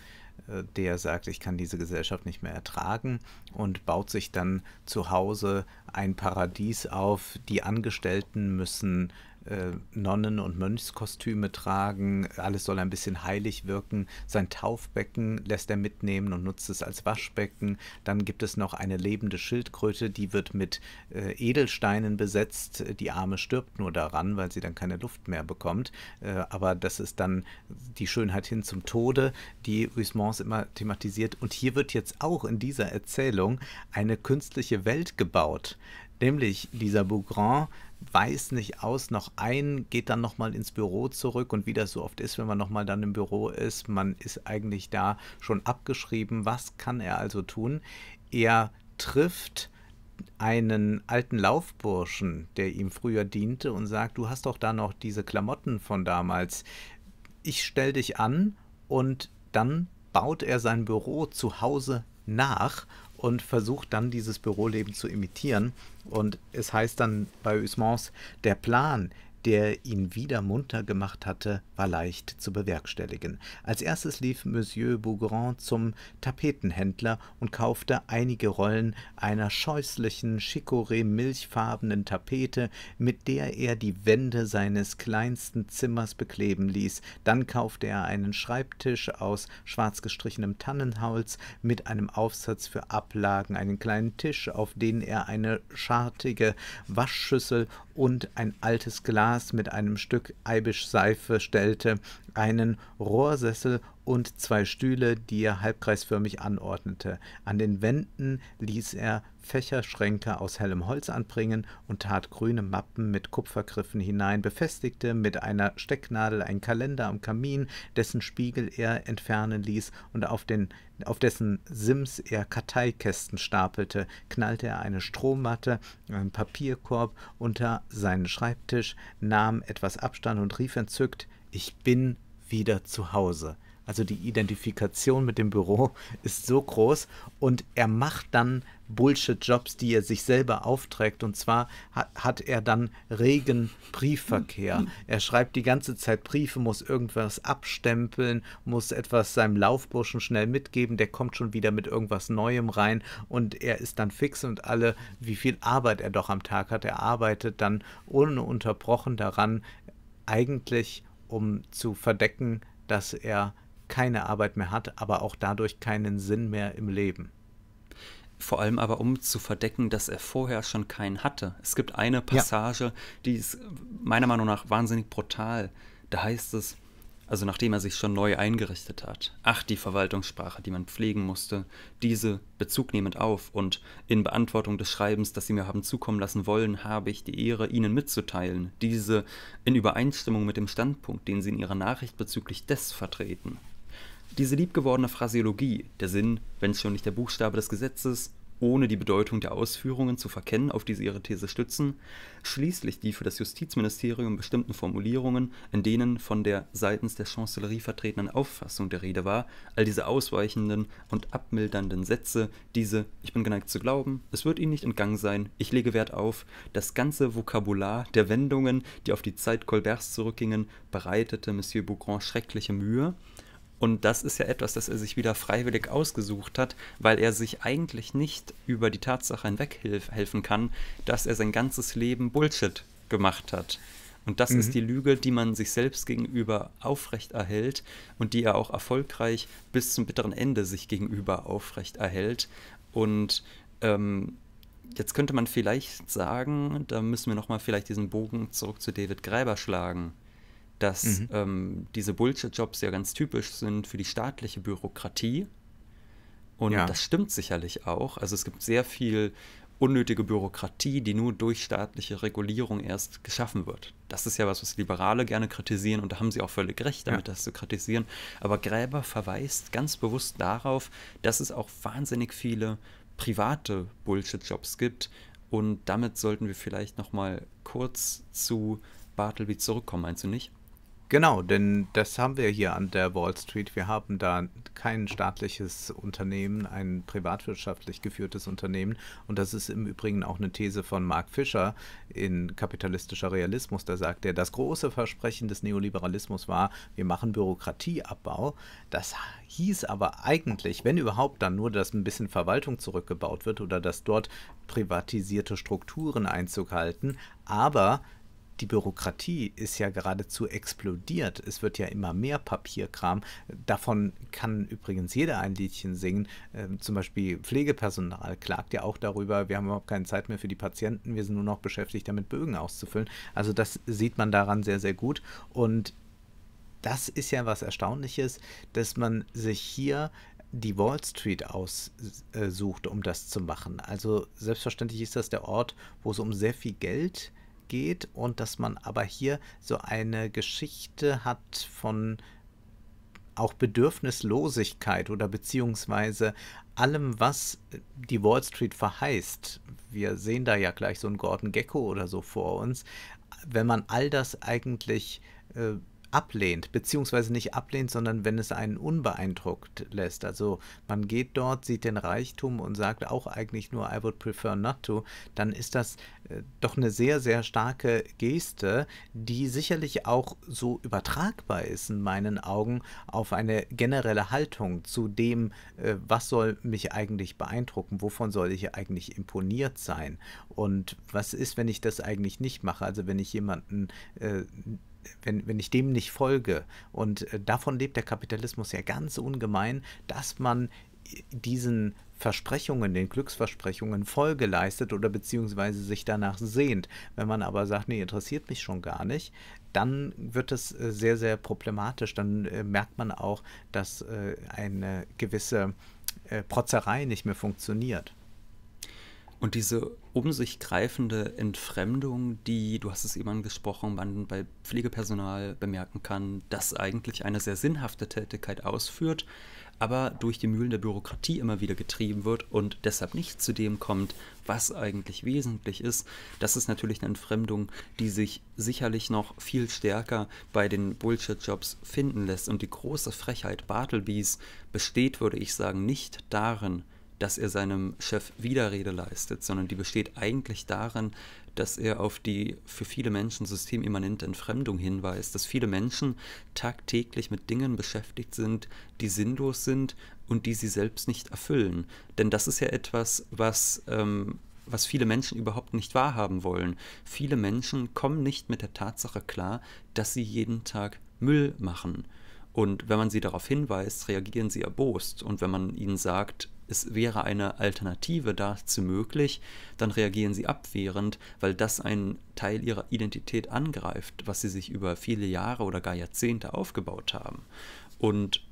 äh, der sagt, ich kann diese Gesellschaft nicht mehr ertragen und baut sich dann zu Hause ein Paradies auf. Die Angestellten müssen äh, Nonnen- und Mönchskostüme tragen. Alles soll ein bisschen heilig wirken. Sein Taufbecken lässt er mitnehmen und nutzt es als Waschbecken. Dann gibt es noch eine lebende Schildkröte, die wird mit äh, Edelsteinen besetzt. Die Arme stirbt nur daran, weil sie dann keine Luft mehr bekommt. Äh, aber das ist dann die Schönheit hin zum Tode, die Huysmans immer thematisiert. Und hier wird jetzt auch in dieser Erzählung eine künstliche Welt gebaut. Nämlich Lisa Bougrand weiß nicht aus noch ein, geht dann nochmal ins Büro zurück und wie das so oft ist, wenn man nochmal dann im Büro ist, man ist eigentlich da schon abgeschrieben. Was kann er also tun? Er trifft einen alten Laufburschen, der ihm früher diente und sagt, du hast doch da noch diese Klamotten von damals. Ich stell dich an und dann baut er sein Büro zu Hause nach und versucht dann dieses Büroleben zu imitieren. Und es heißt dann bei Usmans, der Plan, der ihn wieder munter gemacht hatte, war leicht zu bewerkstelligen. Als erstes lief Monsieur Bougrand zum Tapetenhändler und kaufte einige Rollen einer scheußlichen, chicoré-milchfarbenen Tapete, mit der er die Wände seines kleinsten Zimmers bekleben ließ. Dann kaufte er einen Schreibtisch aus schwarz gestrichenem Tannenholz mit einem Aufsatz für Ablagen, einen kleinen Tisch, auf den er eine schartige Waschschüssel und ein altes Glas Glas mit einem Stück Eibischseife stellte, einen Rohrsessel und zwei Stühle, die er halbkreisförmig anordnete. An den Wänden ließ er Fächerschränke aus hellem Holz anbringen und tat grüne Mappen mit Kupfergriffen hinein, befestigte mit einer Stecknadel einen Kalender am Kamin, dessen Spiegel er entfernen ließ und auf, den, auf dessen Sims er Karteikästen stapelte, knallte er eine Strohmatte, einen Papierkorb unter seinen Schreibtisch, nahm etwas Abstand und rief entzückt, ich bin wieder zu Hause also die Identifikation mit dem Büro ist so groß und er macht dann Bullshit-Jobs, die er sich selber aufträgt. Und zwar hat, hat, er dann regen Briefverkehr. Hm. Er schreibt die ganze Zeit Briefe, muss irgendwas abstempeln, muss etwas seinem Laufburschen schnell mitgeben. Der kommt schon wieder mit irgendwas Neuem rein und er ist dann fix und alle, wie viel Arbeit er doch am Tag hat. Er arbeitet dann ununterbrochen daran, eigentlich um zu verdecken, dass er keine Arbeit mehr hat, aber auch dadurch keinen Sinn mehr im Leben.
Vor allem aber, um zu verdecken, dass er vorher schon keinen hatte. Es gibt eine Passage, ja. die ist meiner Meinung nach wahnsinnig brutal. Da heißt es, also nachdem er sich schon neu eingerichtet hat, ach die Verwaltungssprache, die man pflegen musste, diese bezugnehmend auf und in Beantwortung des Schreibens, das Sie mir haben zukommen lassen wollen, habe ich die Ehre, Ihnen mitzuteilen, diese in Übereinstimmung mit dem Standpunkt, den Sie in Ihrer Nachricht bezüglich des vertreten. Diese liebgewordene Phraseologie, der Sinn, wenn es schon nicht der Buchstabe des Gesetzes, ohne die Bedeutung der Ausführungen zu verkennen, auf die sie ihre These stützen, schließlich die für das Justizministerium bestimmten Formulierungen, in denen von der seitens der Chancellerie vertretenen Auffassung der Rede war, all diese ausweichenden und abmildernden Sätze, diese Ich bin geneigt zu glauben, es wird Ihnen nicht entgangen sein, ich lege Wert auf, das ganze Vokabular der Wendungen, die auf die Zeit Colberts zurückgingen, bereitete Monsieur Bougrand schreckliche Mühe, und das ist ja etwas, das er sich wieder freiwillig ausgesucht hat, weil er sich eigentlich nicht über die Tatsache hinweghelfen kann, dass er sein ganzes Leben Bullshit gemacht hat. Und das mhm. ist die Lüge, die man sich selbst gegenüber aufrecht erhält und die er auch erfolgreich bis zum bitteren Ende sich gegenüber aufrecht erhält. Und ähm, jetzt könnte man vielleicht sagen, da müssen wir nochmal vielleicht diesen Bogen zurück zu David Greiber schlagen dass mhm. ähm, diese Bullshit-Jobs ja ganz typisch sind für die staatliche Bürokratie. Und ja. das stimmt sicherlich auch. Also es gibt sehr viel unnötige Bürokratie, die nur durch staatliche Regulierung erst geschaffen wird. Das ist ja was, was Liberale gerne kritisieren und da haben sie auch völlig recht, damit ja. das zu kritisieren. Aber Gräber verweist ganz bewusst darauf, dass es auch wahnsinnig viele private Bullshit-Jobs gibt. Und damit sollten wir vielleicht noch mal kurz
zu Bartleby zurückkommen, meinst du nicht? Genau, denn das haben wir hier an der Wall Street. Wir haben da kein staatliches Unternehmen, ein privatwirtschaftlich geführtes Unternehmen. Und das ist im Übrigen auch eine These von Mark Fischer in Kapitalistischer Realismus. Da sagt er, das große Versprechen des Neoliberalismus war, wir machen Bürokratieabbau. Das hieß aber eigentlich, wenn überhaupt, dann nur, dass ein bisschen Verwaltung zurückgebaut wird oder dass dort privatisierte Strukturen Einzug halten. Aber die Bürokratie ist ja geradezu explodiert. Es wird ja immer mehr Papierkram. Davon kann übrigens jeder ein Liedchen singen. Ähm, zum Beispiel Pflegepersonal klagt ja auch darüber, wir haben überhaupt keine Zeit mehr für die Patienten, wir sind nur noch beschäftigt damit, Bögen auszufüllen. Also das sieht man daran sehr, sehr gut. Und das ist ja was Erstaunliches, dass man sich hier die Wall Street aussucht, äh, um das zu machen. Also selbstverständlich ist das der Ort, wo es um sehr viel Geld geht geht und dass man aber hier so eine Geschichte hat von auch Bedürfnislosigkeit oder beziehungsweise allem, was die Wall Street verheißt. Wir sehen da ja gleich so einen Gordon Gecko oder so vor uns. Wenn man all das eigentlich äh, ablehnt, beziehungsweise nicht ablehnt, sondern wenn es einen unbeeindruckt lässt. Also man geht dort, sieht den Reichtum und sagt auch eigentlich nur, I would prefer not to, dann ist das äh, doch eine sehr, sehr starke Geste, die sicherlich auch so übertragbar ist in meinen Augen auf eine generelle Haltung zu dem, äh, was soll mich eigentlich beeindrucken, wovon soll ich eigentlich imponiert sein und was ist, wenn ich das eigentlich nicht mache, also wenn ich jemanden äh, wenn, wenn ich dem nicht folge, und äh, davon lebt der Kapitalismus ja ganz ungemein, dass man äh, diesen Versprechungen, den Glücksversprechungen Folge leistet oder beziehungsweise sich danach sehnt. Wenn man aber sagt, nee, interessiert mich schon gar nicht, dann wird es äh, sehr, sehr problematisch. Dann merkt man auch, dass eine gewisse äh, Protzerei nicht mehr funktioniert. Und diese um sich greifende Entfremdung, die, du hast es
eben angesprochen, man bei Pflegepersonal bemerken kann, dass eigentlich eine sehr sinnhafte Tätigkeit ausführt, aber durch die Mühlen der Bürokratie immer wieder getrieben wird und deshalb nicht zu dem kommt, was eigentlich wesentlich ist. Das ist natürlich eine Entfremdung, die sich sicherlich noch viel stärker bei den Bullshit-Jobs finden lässt. Und die große Frechheit Bartlebys besteht, würde ich sagen, nicht darin, dass er seinem Chef Widerrede leistet, sondern die besteht eigentlich darin, dass er auf die für viele Menschen systemimmanente Entfremdung hinweist, dass viele Menschen tagtäglich mit Dingen beschäftigt sind, die sinnlos sind und die sie selbst nicht erfüllen. Denn das ist ja etwas, was... Ähm, was viele Menschen überhaupt nicht wahrhaben wollen. Viele Menschen kommen nicht mit der Tatsache klar, dass sie jeden Tag Müll machen. Und wenn man sie darauf hinweist, reagieren sie erbost. Und wenn man ihnen sagt, es wäre eine Alternative dazu möglich, dann reagieren sie abwehrend, weil das einen Teil ihrer Identität angreift, was sie sich über viele Jahre oder gar Jahrzehnte aufgebaut haben. Und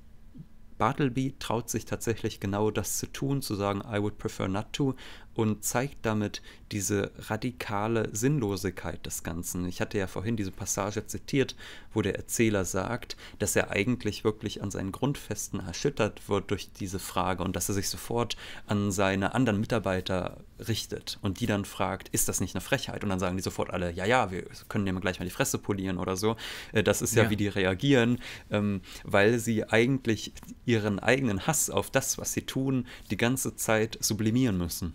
Bartleby traut sich tatsächlich genau das zu tun, zu sagen, I would prefer not to und zeigt damit diese radikale Sinnlosigkeit des Ganzen. Ich hatte ja vorhin diese Passage zitiert, wo der Erzähler sagt, dass er eigentlich wirklich an seinen Grundfesten erschüttert wird durch diese Frage und dass er sich sofort an seine anderen Mitarbeiter richtet und die dann fragt, ist das nicht eine Frechheit? Und dann sagen die sofort alle, ja, ja, wir können dem gleich mal die Fresse polieren oder so. Äh, das ist ja, ja. wie die reagieren, ähm, weil sie eigentlich ihren eigenen Hass auf das, was sie tun, die ganze Zeit sublimieren müssen.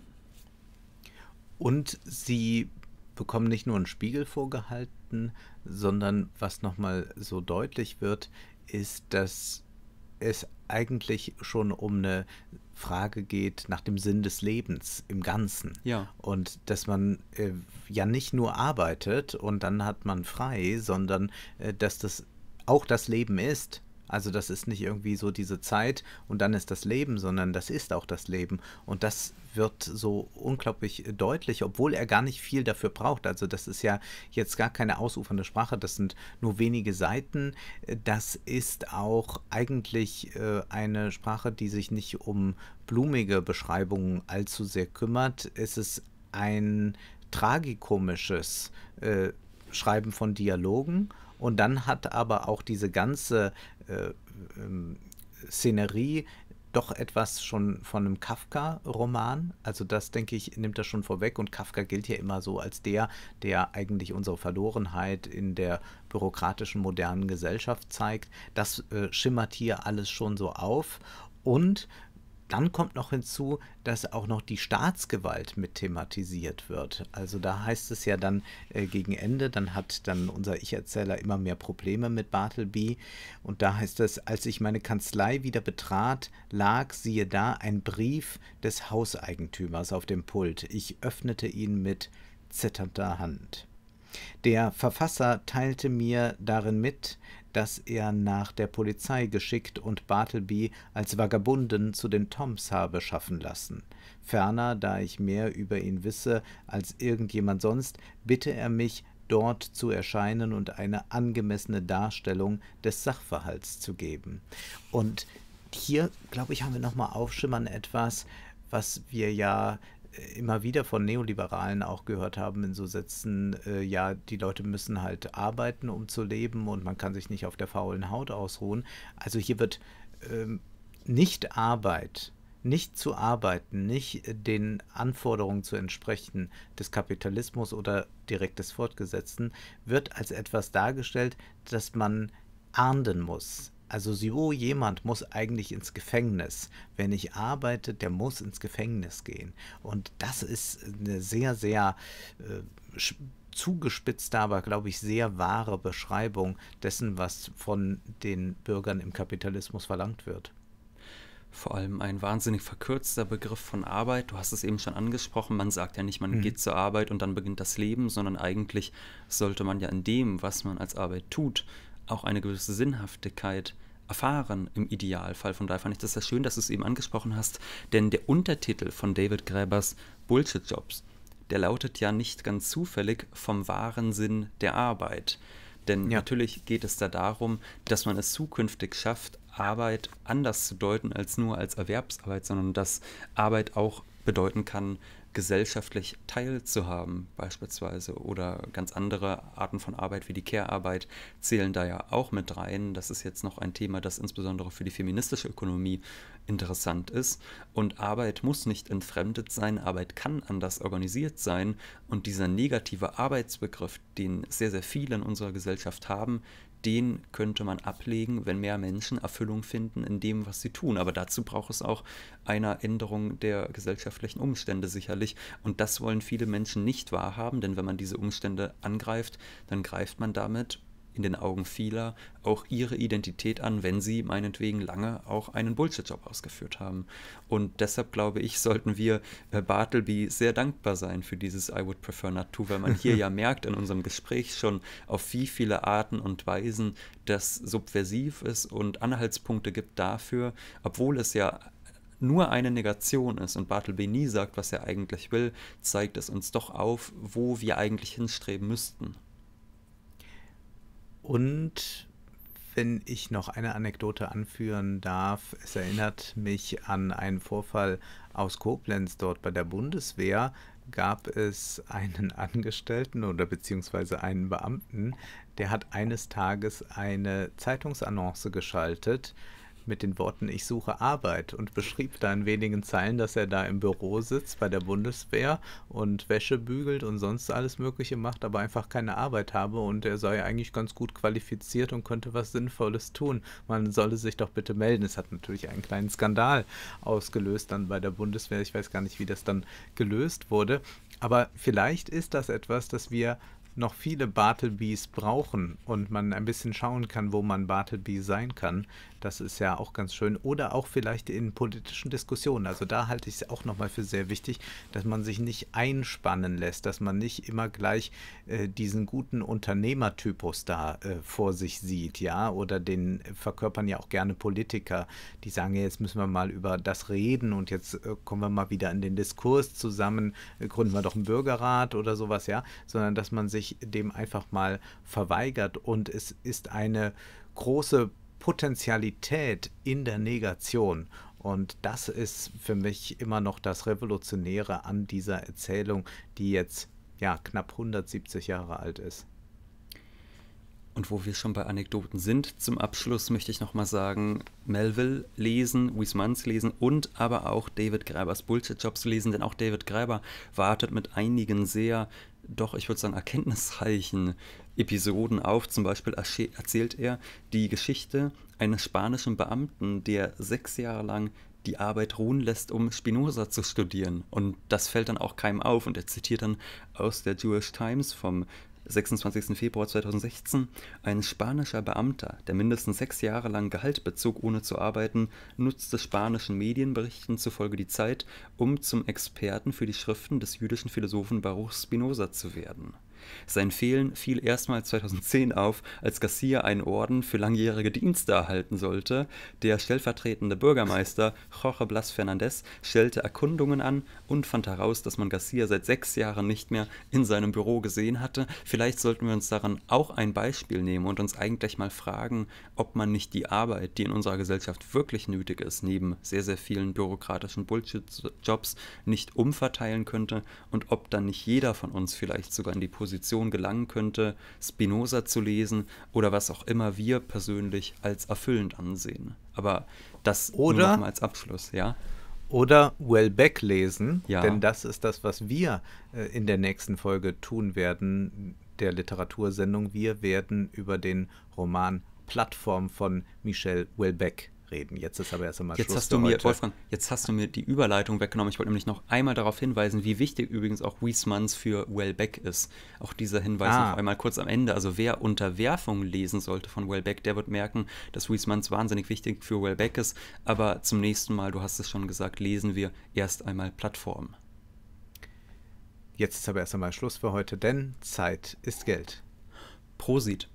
Und sie bekommen nicht nur einen Spiegel vorgehalten, sondern was nochmal so deutlich wird, ist, dass es eigentlich schon um eine Frage geht nach dem Sinn des Lebens im Ganzen. Ja. Und dass man äh, ja nicht nur arbeitet und dann hat man frei, sondern äh, dass das auch das Leben ist also das ist nicht irgendwie so diese Zeit und dann ist das Leben, sondern das ist auch das Leben. Und das wird so unglaublich deutlich, obwohl er gar nicht viel dafür braucht. Also das ist ja jetzt gar keine ausufernde Sprache, das sind nur wenige Seiten. Das ist auch eigentlich äh, eine Sprache, die sich nicht um blumige Beschreibungen allzu sehr kümmert. Es ist ein tragikomisches äh, Schreiben von Dialogen. Und dann hat aber auch diese ganze äh, ähm, Szenerie doch etwas schon von einem Kafka-Roman. Also das, denke ich, nimmt das schon vorweg. Und Kafka gilt ja immer so als der, der eigentlich unsere Verlorenheit in der bürokratischen modernen Gesellschaft zeigt. Das äh, schimmert hier alles schon so auf. Und dann kommt noch hinzu, dass auch noch die Staatsgewalt mit thematisiert wird. Also da heißt es ja dann äh, gegen Ende, dann hat dann unser Ich-Erzähler immer mehr Probleme mit Bartleby. Und da heißt es, als ich meine Kanzlei wieder betrat, lag, siehe da, ein Brief des Hauseigentümers auf dem Pult. Ich öffnete ihn mit zitternder Hand. Der Verfasser teilte mir darin mit, dass er nach der Polizei geschickt und Bartleby als Vagabunden zu den Toms habe schaffen lassen. Ferner, da ich mehr über ihn wisse als irgendjemand sonst, bitte er mich, dort zu erscheinen und eine angemessene Darstellung des Sachverhalts zu geben. Und hier, glaube ich, haben wir nochmal aufschimmern etwas, was wir ja immer wieder von Neoliberalen auch gehört haben in so Sätzen, äh, ja, die Leute müssen halt arbeiten, um zu leben und man kann sich nicht auf der faulen Haut ausruhen. Also hier wird ähm, nicht Arbeit, nicht zu arbeiten, nicht den Anforderungen zu entsprechen des Kapitalismus oder direkt des Fortgesetzten, wird als etwas dargestellt, das man ahnden muss also so jemand muss eigentlich ins Gefängnis. Wenn ich arbeite, der muss ins Gefängnis gehen. Und das ist eine sehr, sehr äh, zugespitzte, aber glaube ich sehr wahre Beschreibung dessen, was von den Bürgern im Kapitalismus verlangt wird. Vor allem ein wahnsinnig verkürzter Begriff von Arbeit. Du hast es eben
schon angesprochen. Man sagt ja nicht, man mhm. geht zur Arbeit und dann beginnt das Leben, sondern eigentlich sollte man ja in dem, was man als Arbeit tut, auch eine gewisse Sinnhaftigkeit erfahren im Idealfall. Von daher fand ich das sehr schön, dass du es eben angesprochen hast, denn der Untertitel von David Gräbers Bullshit Jobs, der lautet ja nicht ganz zufällig vom wahren Sinn der Arbeit. Denn ja. natürlich geht es da darum, dass man es zukünftig schafft, Arbeit anders zu deuten als nur als Erwerbsarbeit, sondern dass Arbeit auch bedeuten kann, gesellschaftlich teilzuhaben, beispielsweise. Oder ganz andere Arten von Arbeit wie die Care-Arbeit zählen da ja auch mit rein. Das ist jetzt noch ein Thema, das insbesondere für die feministische Ökonomie interessant ist. Und Arbeit muss nicht entfremdet sein, Arbeit kann anders organisiert sein. Und dieser negative Arbeitsbegriff, den sehr, sehr viele in unserer Gesellschaft haben, den könnte man ablegen, wenn mehr Menschen Erfüllung finden in dem, was sie tun. Aber dazu braucht es auch eine Änderung der gesellschaftlichen Umstände sicherlich. Und das wollen viele Menschen nicht wahrhaben, denn wenn man diese Umstände angreift, dann greift man damit in den Augen vieler auch ihre Identität an, wenn sie meinetwegen lange auch einen Bullshit-Job ausgeführt haben. Und deshalb glaube ich, sollten wir äh, Bartleby sehr dankbar sein für dieses I would prefer not to, weil man hier ja merkt in unserem Gespräch schon, auf wie viele Arten und Weisen das subversiv ist und Anhaltspunkte gibt dafür, obwohl es ja nur eine Negation ist und Bartleby nie sagt, was er eigentlich will, zeigt es uns doch auf, wo wir eigentlich hinstreben müssten.
Und wenn ich noch eine Anekdote anführen darf, es erinnert mich an einen Vorfall aus Koblenz. Dort bei der Bundeswehr gab es einen Angestellten oder beziehungsweise einen Beamten, der hat eines Tages eine Zeitungsannonce geschaltet mit den Worten Ich suche Arbeit und beschrieb da in wenigen Zeilen, dass er da im Büro sitzt bei der Bundeswehr und Wäsche bügelt und sonst alles Mögliche macht, aber einfach keine Arbeit habe und er sei eigentlich ganz gut qualifiziert und könnte was Sinnvolles tun. Man solle sich doch bitte melden. Es hat natürlich einen kleinen Skandal ausgelöst dann bei der Bundeswehr. Ich weiß gar nicht, wie das dann gelöst wurde. Aber vielleicht ist das etwas, das wir noch viele Bartlebys brauchen und man ein bisschen schauen kann, wo man Bartleby sein kann. Das ist ja auch ganz schön. Oder auch vielleicht in politischen Diskussionen. Also da halte ich es auch nochmal für sehr wichtig, dass man sich nicht einspannen lässt, dass man nicht immer gleich äh, diesen guten Unternehmertypus da äh, vor sich sieht, ja. Oder den verkörpern ja auch gerne Politiker, die sagen, ja, jetzt müssen wir mal über das reden und jetzt äh, kommen wir mal wieder in den Diskurs zusammen, äh, gründen wir doch einen Bürgerrat oder sowas, ja. Sondern dass man sich dem einfach mal verweigert und es ist eine große Potentialität in der Negation. Und das ist für mich immer noch das Revolutionäre an dieser Erzählung, die jetzt ja knapp 170 Jahre alt ist. Und wo wir schon bei Anekdoten sind, zum Abschluss möchte ich nochmal sagen,
Melville lesen, Wiesmanns lesen und aber auch David Greibers Bullshit-Jobs lesen, denn auch David Greiber wartet mit einigen sehr doch, ich würde sagen, erkenntnisreichen Episoden auf. Zum Beispiel erzählt er die Geschichte eines spanischen Beamten, der sechs Jahre lang die Arbeit ruhen lässt, um Spinoza zu studieren. Und das fällt dann auch keinem auf. Und er zitiert dann aus der Jewish Times vom 26. Februar 2016 ein spanischer Beamter, der mindestens sechs Jahre lang Gehalt bezog, ohne zu arbeiten, nutzte spanischen Medienberichten zufolge die Zeit, um zum Experten für die Schriften des jüdischen Philosophen Baruch Spinoza zu werden. Sein Fehlen fiel erstmals 2010 auf, als Garcia einen Orden für langjährige Dienste erhalten sollte. Der stellvertretende Bürgermeister Jorge Blas Fernandez stellte Erkundungen an und fand heraus, dass man Garcia seit sechs Jahren nicht mehr in seinem Büro gesehen hatte. Vielleicht sollten wir uns daran auch ein Beispiel nehmen und uns eigentlich mal fragen, ob man nicht die Arbeit, die in unserer Gesellschaft wirklich nötig ist, neben sehr, sehr vielen bürokratischen Bullshit-Jobs nicht umverteilen könnte und ob dann nicht jeder von uns vielleicht sogar in die Position Position gelangen könnte, Spinoza zu lesen oder was auch immer wir persönlich als erfüllend ansehen. Aber
das oder, nur als Abschluss, ja. Oder Wellbeck lesen, ja. denn das ist das, was wir äh, in der nächsten Folge tun werden, der Literatursendung. Wir werden über den Roman Plattform von Michel Wellbeck reden. Jetzt ist aber erst einmal jetzt Schluss hast du mir, heute. Wolfgang, jetzt hast du mir die Überleitung weggenommen. Ich wollte nämlich noch einmal darauf
hinweisen, wie wichtig übrigens auch Wiesmanns für Wellbeck ist. Auch dieser Hinweis ah. noch einmal kurz am Ende. Also wer Unterwerfung lesen sollte von Wellbeck, der wird merken, dass Wiesmanns wahnsinnig wichtig für Wellbeck ist. Aber zum nächsten Mal, du hast es schon gesagt, lesen wir erst einmal Plattform.
Jetzt ist aber erst einmal Schluss für heute, denn Zeit ist Geld. Prosit.